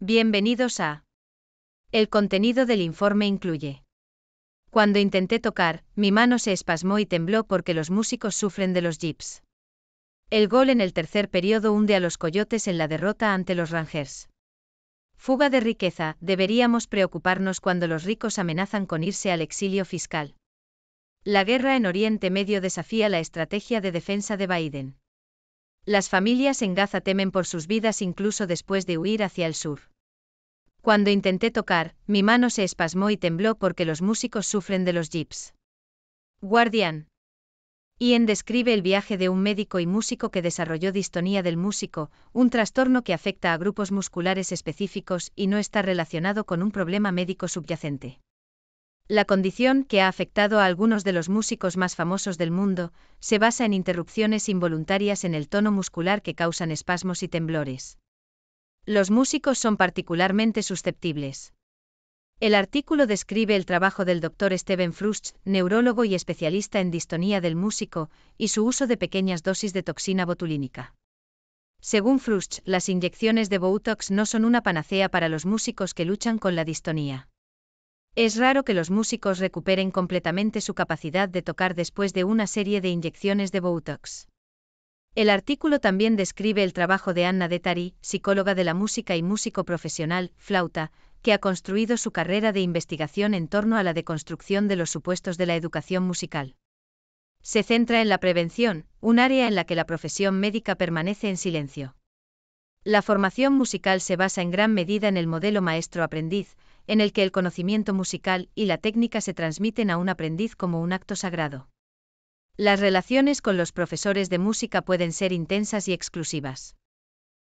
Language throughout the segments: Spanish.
Bienvenidos a... El contenido del informe incluye. Cuando intenté tocar, mi mano se espasmó y tembló porque los músicos sufren de los jeeps. El gol en el tercer periodo hunde a los coyotes en la derrota ante los Rangers. Fuga de riqueza, deberíamos preocuparnos cuando los ricos amenazan con irse al exilio fiscal. La guerra en Oriente Medio desafía la estrategia de defensa de Biden. Las familias en Gaza temen por sus vidas incluso después de huir hacia el sur. Cuando intenté tocar, mi mano se espasmó y tembló porque los músicos sufren de los jeeps. Guardian. Ian describe el viaje de un médico y músico que desarrolló distonía del músico, un trastorno que afecta a grupos musculares específicos y no está relacionado con un problema médico subyacente. La condición que ha afectado a algunos de los músicos más famosos del mundo se basa en interrupciones involuntarias en el tono muscular que causan espasmos y temblores. Los músicos son particularmente susceptibles. El artículo describe el trabajo del doctor Steven Frusch, neurólogo y especialista en distonía del músico, y su uso de pequeñas dosis de toxina botulínica. Según Frusch, las inyecciones de Botox no son una panacea para los músicos que luchan con la distonía. Es raro que los músicos recuperen completamente su capacidad de tocar después de una serie de inyecciones de Botox. El artículo también describe el trabajo de Anna Detari, psicóloga de la música y músico profesional, flauta, que ha construido su carrera de investigación en torno a la deconstrucción de los supuestos de la educación musical. Se centra en la prevención, un área en la que la profesión médica permanece en silencio. La formación musical se basa en gran medida en el modelo maestro-aprendiz, en el que el conocimiento musical y la técnica se transmiten a un aprendiz como un acto sagrado. Las relaciones con los profesores de música pueden ser intensas y exclusivas.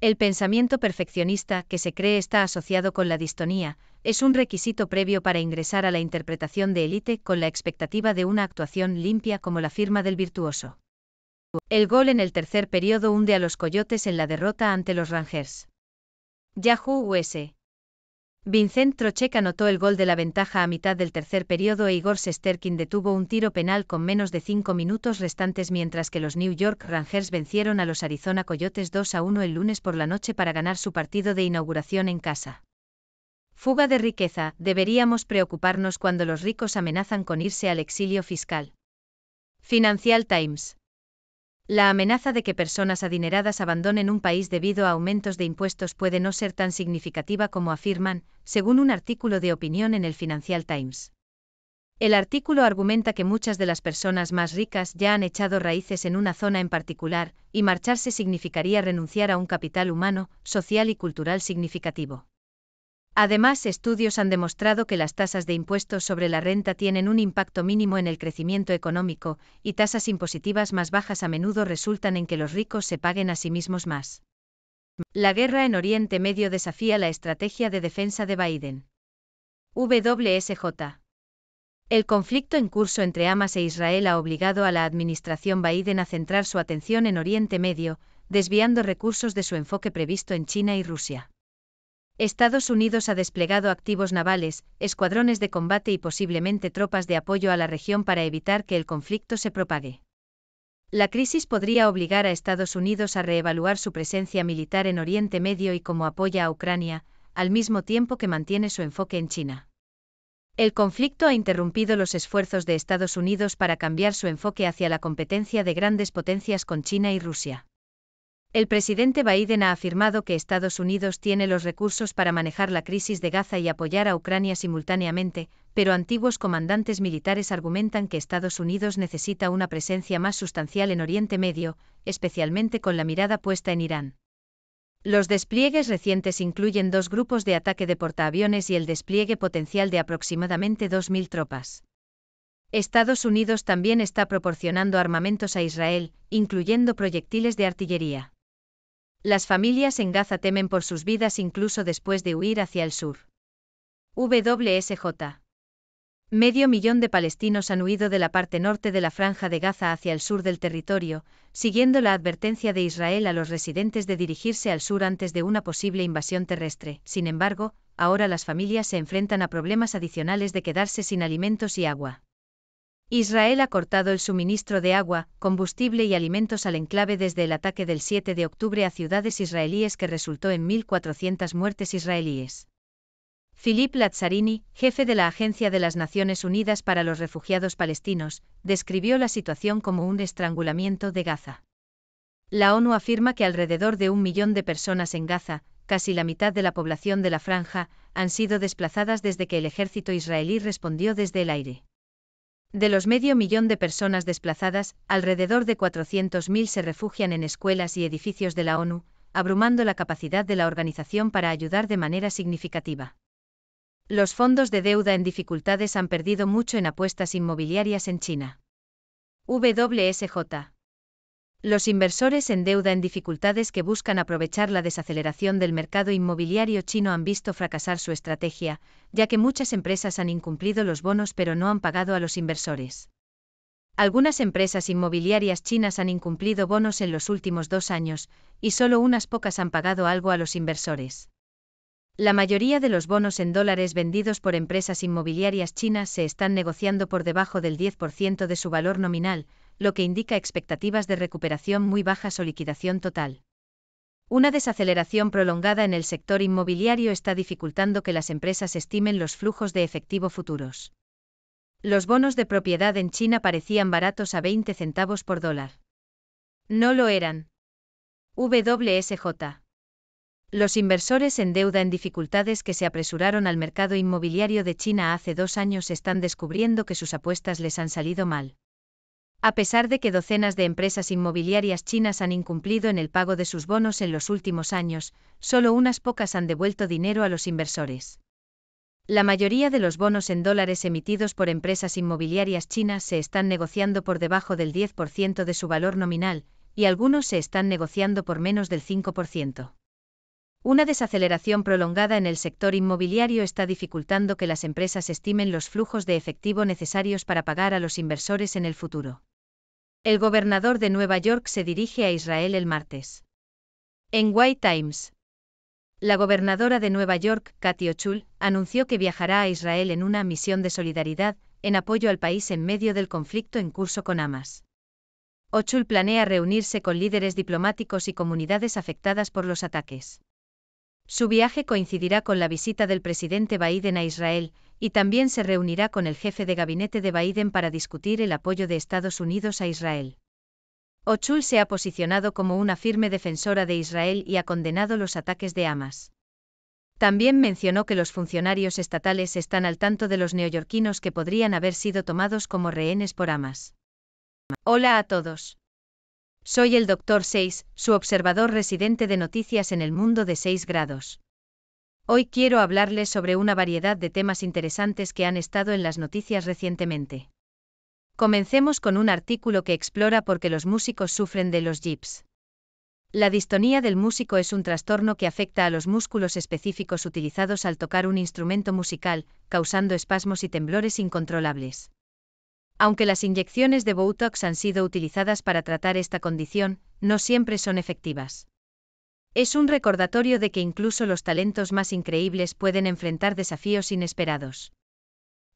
El pensamiento perfeccionista que se cree está asociado con la distonía, es un requisito previo para ingresar a la interpretación de élite con la expectativa de una actuación limpia como la firma del virtuoso. El gol en el tercer periodo hunde a los Coyotes en la derrota ante los Rangers. Yahoo Vincent Trochek anotó el gol de la ventaja a mitad del tercer periodo e Igor Sesterkin detuvo un tiro penal con menos de cinco minutos restantes mientras que los New York Rangers vencieron a los Arizona Coyotes 2 a 1 el lunes por la noche para ganar su partido de inauguración en casa. Fuga de riqueza, deberíamos preocuparnos cuando los ricos amenazan con irse al exilio fiscal. Financial Times. La amenaza de que personas adineradas abandonen un país debido a aumentos de impuestos puede no ser tan significativa como afirman, según un artículo de opinión en el Financial Times. El artículo argumenta que muchas de las personas más ricas ya han echado raíces en una zona en particular, y marcharse significaría renunciar a un capital humano, social y cultural significativo. Además, estudios han demostrado que las tasas de impuestos sobre la renta tienen un impacto mínimo en el crecimiento económico, y tasas impositivas más bajas a menudo resultan en que los ricos se paguen a sí mismos más. La guerra en Oriente Medio desafía la estrategia de defensa de Biden. WSJ. El conflicto en curso entre Hamas e Israel ha obligado a la administración Biden a centrar su atención en Oriente Medio, desviando recursos de su enfoque previsto en China y Rusia. Estados Unidos ha desplegado activos navales, escuadrones de combate y posiblemente tropas de apoyo a la región para evitar que el conflicto se propague. La crisis podría obligar a Estados Unidos a reevaluar su presencia militar en Oriente Medio y cómo apoya a Ucrania, al mismo tiempo que mantiene su enfoque en China. El conflicto ha interrumpido los esfuerzos de Estados Unidos para cambiar su enfoque hacia la competencia de grandes potencias con China y Rusia. El presidente Biden ha afirmado que Estados Unidos tiene los recursos para manejar la crisis de Gaza y apoyar a Ucrania simultáneamente, pero antiguos comandantes militares argumentan que Estados Unidos necesita una presencia más sustancial en Oriente Medio, especialmente con la mirada puesta en Irán. Los despliegues recientes incluyen dos grupos de ataque de portaaviones y el despliegue potencial de aproximadamente 2.000 tropas. Estados Unidos también está proporcionando armamentos a Israel, incluyendo proyectiles de artillería. Las familias en Gaza temen por sus vidas incluso después de huir hacia el sur. WSJ. Medio millón de palestinos han huido de la parte norte de la franja de Gaza hacia el sur del territorio, siguiendo la advertencia de Israel a los residentes de dirigirse al sur antes de una posible invasión terrestre. Sin embargo, ahora las familias se enfrentan a problemas adicionales de quedarse sin alimentos y agua. Israel ha cortado el suministro de agua, combustible y alimentos al enclave desde el ataque del 7 de octubre a ciudades israelíes que resultó en 1.400 muertes israelíes. Philip Lazzarini, jefe de la Agencia de las Naciones Unidas para los Refugiados Palestinos, describió la situación como un estrangulamiento de Gaza. La ONU afirma que alrededor de un millón de personas en Gaza, casi la mitad de la población de la franja, han sido desplazadas desde que el ejército israelí respondió desde el aire. De los medio millón de personas desplazadas, alrededor de 400.000 se refugian en escuelas y edificios de la ONU, abrumando la capacidad de la organización para ayudar de manera significativa. Los fondos de deuda en dificultades han perdido mucho en apuestas inmobiliarias en China. WSJ los inversores en deuda en dificultades que buscan aprovechar la desaceleración del mercado inmobiliario chino han visto fracasar su estrategia, ya que muchas empresas han incumplido los bonos pero no han pagado a los inversores. Algunas empresas inmobiliarias chinas han incumplido bonos en los últimos dos años, y solo unas pocas han pagado algo a los inversores. La mayoría de los bonos en dólares vendidos por empresas inmobiliarias chinas se están negociando por debajo del 10% de su valor nominal, lo que indica expectativas de recuperación muy bajas o liquidación total. Una desaceleración prolongada en el sector inmobiliario está dificultando que las empresas estimen los flujos de efectivo futuros. Los bonos de propiedad en China parecían baratos a 20 centavos por dólar. No lo eran. WSJ. Los inversores en deuda en dificultades que se apresuraron al mercado inmobiliario de China hace dos años están descubriendo que sus apuestas les han salido mal a pesar de que docenas de empresas inmobiliarias chinas han incumplido en el pago de sus bonos en los últimos años, solo unas pocas han devuelto dinero a los inversores. La mayoría de los bonos en dólares emitidos por empresas inmobiliarias chinas se están negociando por debajo del 10% de su valor nominal, y algunos se están negociando por menos del 5%. Una desaceleración prolongada en el sector inmobiliario está dificultando que las empresas estimen los flujos de efectivo necesarios para pagar a los inversores en el futuro. El gobernador de Nueva York se dirige a Israel el martes. En White Times. La gobernadora de Nueva York, Kathy Ochul, anunció que viajará a Israel en una misión de solidaridad, en apoyo al país en medio del conflicto en curso con Hamas. Ochul planea reunirse con líderes diplomáticos y comunidades afectadas por los ataques. Su viaje coincidirá con la visita del presidente Biden a Israel, y también se reunirá con el jefe de gabinete de Biden para discutir el apoyo de Estados Unidos a Israel. Ochul se ha posicionado como una firme defensora de Israel y ha condenado los ataques de Hamas. También mencionó que los funcionarios estatales están al tanto de los neoyorquinos que podrían haber sido tomados como rehenes por Hamas. Hola a todos. Soy el Dr. Seis, su observador residente de noticias en el mundo de 6 grados. Hoy quiero hablarles sobre una variedad de temas interesantes que han estado en las noticias recientemente. Comencemos con un artículo que explora por qué los músicos sufren de los jeeps. La distonía del músico es un trastorno que afecta a los músculos específicos utilizados al tocar un instrumento musical, causando espasmos y temblores incontrolables. Aunque las inyecciones de Botox han sido utilizadas para tratar esta condición, no siempre son efectivas. Es un recordatorio de que incluso los talentos más increíbles pueden enfrentar desafíos inesperados.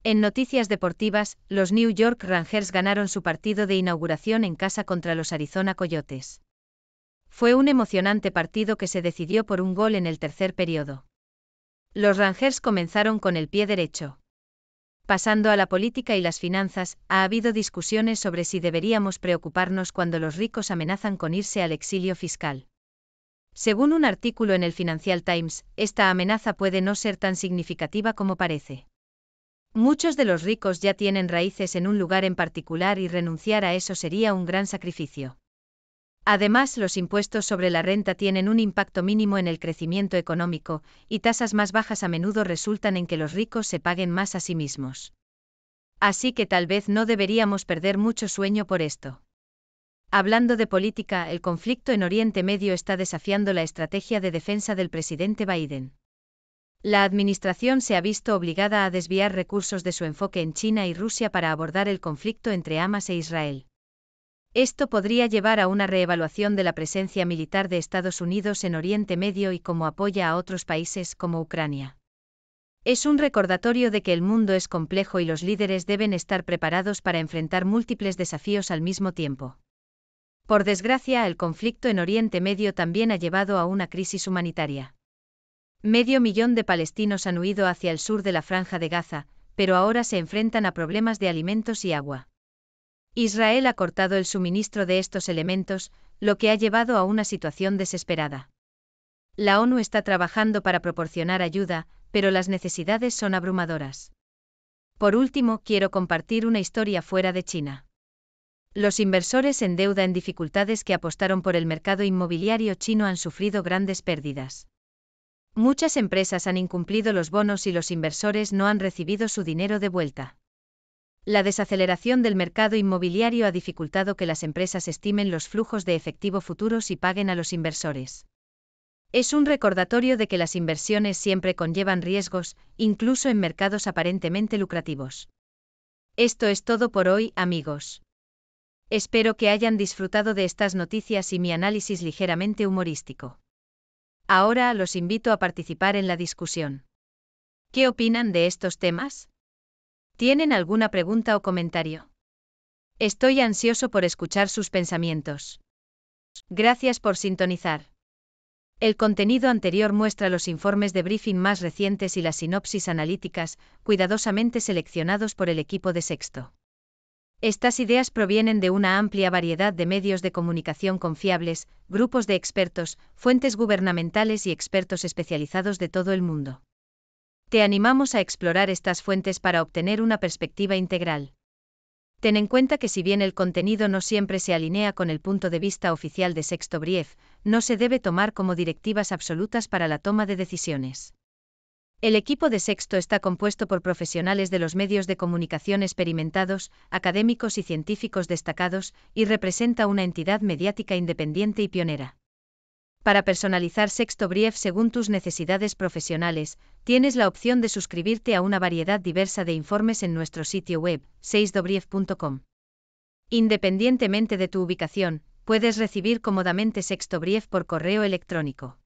En noticias deportivas, los New York Rangers ganaron su partido de inauguración en casa contra los Arizona Coyotes. Fue un emocionante partido que se decidió por un gol en el tercer periodo. Los Rangers comenzaron con el pie derecho. Pasando a la política y las finanzas, ha habido discusiones sobre si deberíamos preocuparnos cuando los ricos amenazan con irse al exilio fiscal. Según un artículo en el Financial Times, esta amenaza puede no ser tan significativa como parece. Muchos de los ricos ya tienen raíces en un lugar en particular y renunciar a eso sería un gran sacrificio. Además, los impuestos sobre la renta tienen un impacto mínimo en el crecimiento económico, y tasas más bajas a menudo resultan en que los ricos se paguen más a sí mismos. Así que tal vez no deberíamos perder mucho sueño por esto. Hablando de política, el conflicto en Oriente Medio está desafiando la estrategia de defensa del presidente Biden. La administración se ha visto obligada a desviar recursos de su enfoque en China y Rusia para abordar el conflicto entre Hamas e Israel. Esto podría llevar a una reevaluación de la presencia militar de Estados Unidos en Oriente Medio y como apoya a otros países como Ucrania. Es un recordatorio de que el mundo es complejo y los líderes deben estar preparados para enfrentar múltiples desafíos al mismo tiempo. Por desgracia, el conflicto en Oriente Medio también ha llevado a una crisis humanitaria. Medio millón de palestinos han huido hacia el sur de la franja de Gaza, pero ahora se enfrentan a problemas de alimentos y agua. Israel ha cortado el suministro de estos elementos, lo que ha llevado a una situación desesperada. La ONU está trabajando para proporcionar ayuda, pero las necesidades son abrumadoras. Por último, quiero compartir una historia fuera de China. Los inversores en deuda en dificultades que apostaron por el mercado inmobiliario chino han sufrido grandes pérdidas. Muchas empresas han incumplido los bonos y los inversores no han recibido su dinero de vuelta. La desaceleración del mercado inmobiliario ha dificultado que las empresas estimen los flujos de efectivo futuros y paguen a los inversores. Es un recordatorio de que las inversiones siempre conllevan riesgos, incluso en mercados aparentemente lucrativos. Esto es todo por hoy, amigos. Espero que hayan disfrutado de estas noticias y mi análisis ligeramente humorístico. Ahora los invito a participar en la discusión. ¿Qué opinan de estos temas? ¿Tienen alguna pregunta o comentario? Estoy ansioso por escuchar sus pensamientos. Gracias por sintonizar. El contenido anterior muestra los informes de briefing más recientes y las sinopsis analíticas, cuidadosamente seleccionados por el equipo de sexto. Estas ideas provienen de una amplia variedad de medios de comunicación confiables, grupos de expertos, fuentes gubernamentales y expertos especializados de todo el mundo. Te animamos a explorar estas fuentes para obtener una perspectiva integral. Ten en cuenta que si bien el contenido no siempre se alinea con el punto de vista oficial de Sexto Brief, no se debe tomar como directivas absolutas para la toma de decisiones. El equipo de Sexto está compuesto por profesionales de los medios de comunicación experimentados, académicos y científicos destacados, y representa una entidad mediática independiente y pionera. Para personalizar Sexto Brief según tus necesidades profesionales, tienes la opción de suscribirte a una variedad diversa de informes en nuestro sitio web, seisdobrief.com. Independientemente de tu ubicación, puedes recibir cómodamente Sexto Brief por correo electrónico.